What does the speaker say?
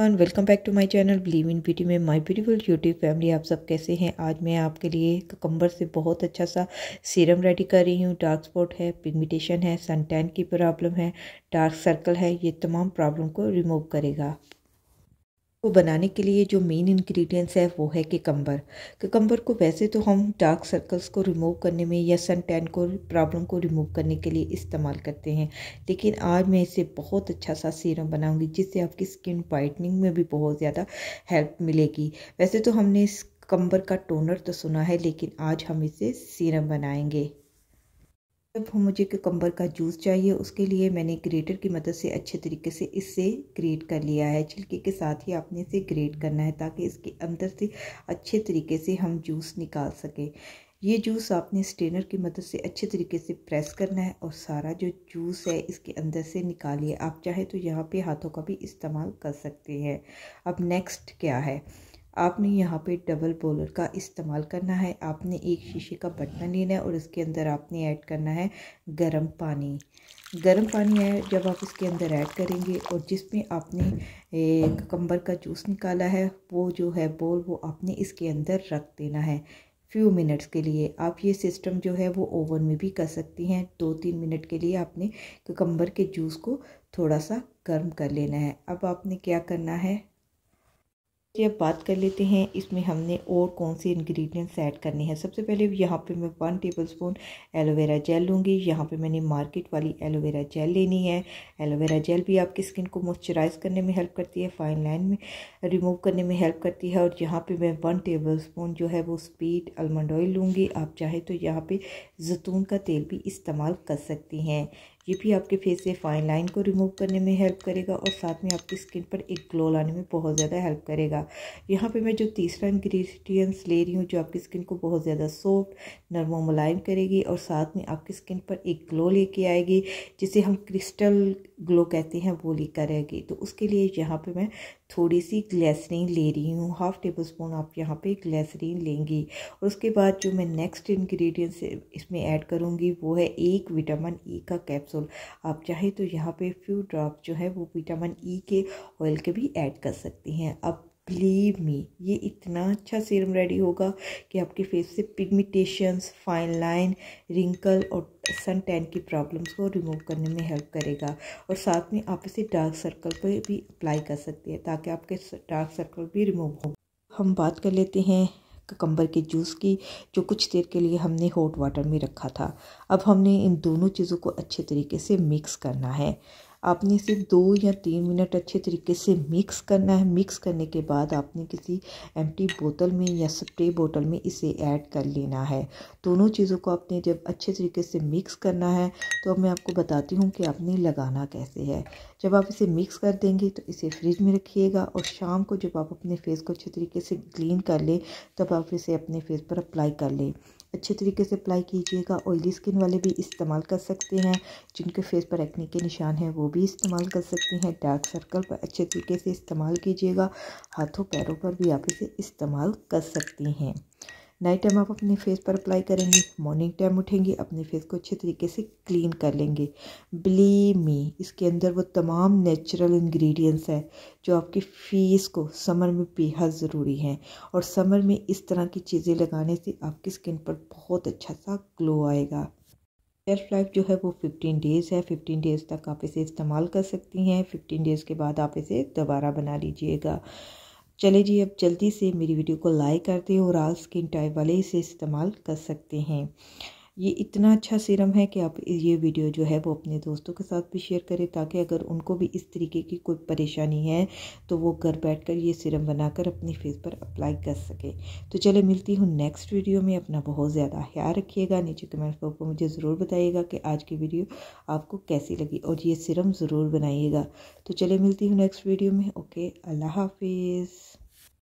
and welcome back to my channel believe in beauty में my beautiful YouTube family आप सब कैसे हैं आज मैं आपके लिए ककम्बर से बहुत अच्छा सा सीरम रेडी कर रही हूँ डार्क स्पॉट है पिगमिटेशन है सन टैन की प्रॉब्लम है डार्क सर्कल है ये तमाम प्रॉब्लम को रिमूव करेगा को बनाने के लिए जो मेन इंग्रेडिएंट्स है वो है ककम्बर ककम्बर को वैसे तो हम डार्क सर्कल्स को रिमूव करने में या सन टैन को प्रॉब्लम को रिमूव करने के लिए इस्तेमाल करते हैं लेकिन आज मैं इसे बहुत अच्छा सा सीरम बनाऊंगी जिससे आपकी स्किन वाइटनिंग में भी बहुत ज़्यादा हेल्प मिलेगी वैसे तो हमने इस कम्बर का टोनर तो सुना है लेकिन आज हम इसे सीरम बनाएंगे जब मुझे कम्बर का जूस चाहिए उसके लिए मैंने ग्रेटर की मदद से अच्छे तरीके से इसे ग्रेट कर लिया है छिलके के साथ ही आपने इसे ग्रेट करना है ताकि इसके अंदर से अच्छे तरीके से हम जूस निकाल सकें ये जूस आपने स्ट्रेनर की मदद से अच्छे तरीके से प्रेस करना है और सारा जो जूस है इसके अंदर से निकालिए आप चाहे तो यहाँ पे हाथों का भी इस्तेमाल कर सकते हैं अब नेक्स्ट क्या है आपने यहाँ पे डबल बॉलर का इस्तेमाल करना है आपने एक शीशे का बटन लेना है और इसके अंदर आपने ऐड करना है गर्म पानी गर्म पानी है जब आप इसके अंदर ऐड करेंगे और जिसमें आपने कम्बर का जूस निकाला है वो जो है बॉल वो आपने इसके अंदर रख देना है फ्यू मिनट्स के लिए आप ये सिस्टम जो है वो ओवन में भी कर सकती हैं दो तीन मिनट के लिए आपने ककम्बर के जूस को थोड़ा सा गर्म कर लेना है अब आपने क्या करना है जी अब बात कर लेते हैं इसमें हमने और कौन से इंग्रेडिएंट्स ऐड करने हैं सबसे पहले यहाँ पे मैं one tablespoon aloe vera gel लूँगी यहाँ पे मैंने मार्केट वाली एलोवेरा जेल लेनी है एलोवेरा जेल भी आपकी स्किन को मॉइस्चराइज करने में हेल्प करती है फाइन लाइन में रिमूव करने में हेल्प करती है और यहाँ पर मैं वन टेबल स्पून जो है वो स्पीड आलमंड ऑयल लूँगी आप चाहें तो यहाँ पर जैतून का तेल भी इस्तेमाल कर सकती हैं ये भी आपके फेस से फाइन लाइन को रिमूव करने में हेल्प करेगा और साथ में आपकी स्किन पर एक ग्लो लाने में बहुत ज़्यादा हेल्प करेगा यहाँ पे मैं जो तीसरा इंग्रेडिएंट्स ले रही हूँ जो आपकी स्किन को बहुत ज़्यादा सॉफ्ट नर्मो मुलायम करेगी और साथ में आपकी स्किन पर एक ग्लो लेके आएगी जिसे हम क्रिस्टल ग्लो कहते हैं वो लेकर आएगी तो उसके लिए यहाँ पर मैं थोड़ी सी ग्लैसरीन ले रही हूँ हाफ़ टेबल स्पून आप यहाँ पर ग्लैसरीन लेंगी और उसके बाद जो मैं नेक्स्ट इन्ग्रीडियंट्स इसमें ऐड करूँगी वो है एक विटामिन ई e का कैप्सूल कैप्सूल आप चाहे तो यहाँ पे फ्यू ड्रॉप जो है वो विटामिन ई e के ऑयल के भी ऐड कर सकती हैं अब बिलीव मी ये इतना अच्छा सीरम रेडी होगा कि आपके फेस से पिगमिटेशंस फाइन लाइन रिंकल और सन टैन की प्रॉब्लम्स को रिमूव करने में हेल्प करेगा और साथ में आप इसे डार्क सर्कल पर भी अप्लाई कर सकते हैं ताकि आपके डार्क सर्कल भी रिमूव हो हम बात कर लेते हैं ककम्बर के जूस की जो कुछ देर के लिए हमने हॉट वाटर में रखा था अब हमने इन दोनों चीज़ों को अच्छे तरीके से मिक्स करना है आपने सिर्फ दो या तीन मिनट अच्छे तरीके से मिक्स करना है मिक्स करने के बाद आपने किसी एम्प्टी बोतल में या स्प्रे बोतल में इसे ऐड कर लेना है दोनों चीज़ों को आपने जब अच्छे तरीके से मिक्स करना है तो अब मैं आपको बताती हूँ कि आपने लगाना कैसे है जब आप इसे मिक्स कर देंगे तो इसे फ्रिज में रखिएगा और शाम को जब आप अपने फेस को अच्छे तरीके से क्लीन कर लें तब आप इसे अपने फेस पर अप्लाई कर लें अच्छे तरीके से अप्लाई कीजिएगा ऑयली स्किन वाले भी इस्तेमाल कर सकते हैं जिनके फेस पर एक्ने के निशान हैं वो भी इस्तेमाल कर सकते हैं डार्क सर्कल पर अच्छे तरीके से इस्तेमाल कीजिएगा हाथों पैरों पर भी आप इसे इस्तेमाल कर सकते हैं नाइट टाइम आप अपने फेस पर अप्लाई करेंगे मॉर्निंग टाइम उठेंगे अपने फेस को अच्छे तरीके से क्लीन कर लेंगे बिली मी इसके अंदर वो तमाम नेचुरल इंग्रेडिएंट्स हैं जो आपके फेस को समर में बेहद ज़रूरी हैं और समर में इस तरह की चीज़ें लगाने से आपकी स्किन पर बहुत अच्छा सा ग्लो आएगा शेल्फ लाइफ जो है वो फिफ्टीन डेज़ है फिफ्टीन डेज़ तक आप इसे इस्तेमाल कर सकती हैं फिफ्टीन डेज़ के बाद आप इसे दोबारा बना लीजिएगा चले जी अब जल्दी से मेरी वीडियो को लाइक कर दें और आल स्किन टाइप वाले इसे इस्तेमाल कर सकते हैं ये इतना अच्छा सीरम है कि आप ये वीडियो जो है वो अपने दोस्तों के साथ भी शेयर करें ताकि अगर उनको भी इस तरीके की कोई परेशानी है तो वो घर बैठ कर ये सीरम बनाकर अपनी फेस पर अप्लाई कर सके तो चले मिलती हूँ नेक्स्ट वीडियो में अपना बहुत ज़्यादा ख्याल रखिएगा नीचे कमेंट बॉक्स में मुझे ज़रूर बताइएगा कि आज की वीडियो आपको कैसी लगी और ये सीरम ज़रूर बनाइएगा तो चले मिलती हूँ नेक्स्ट वीडियो में ओके अल्लाह हाफिज़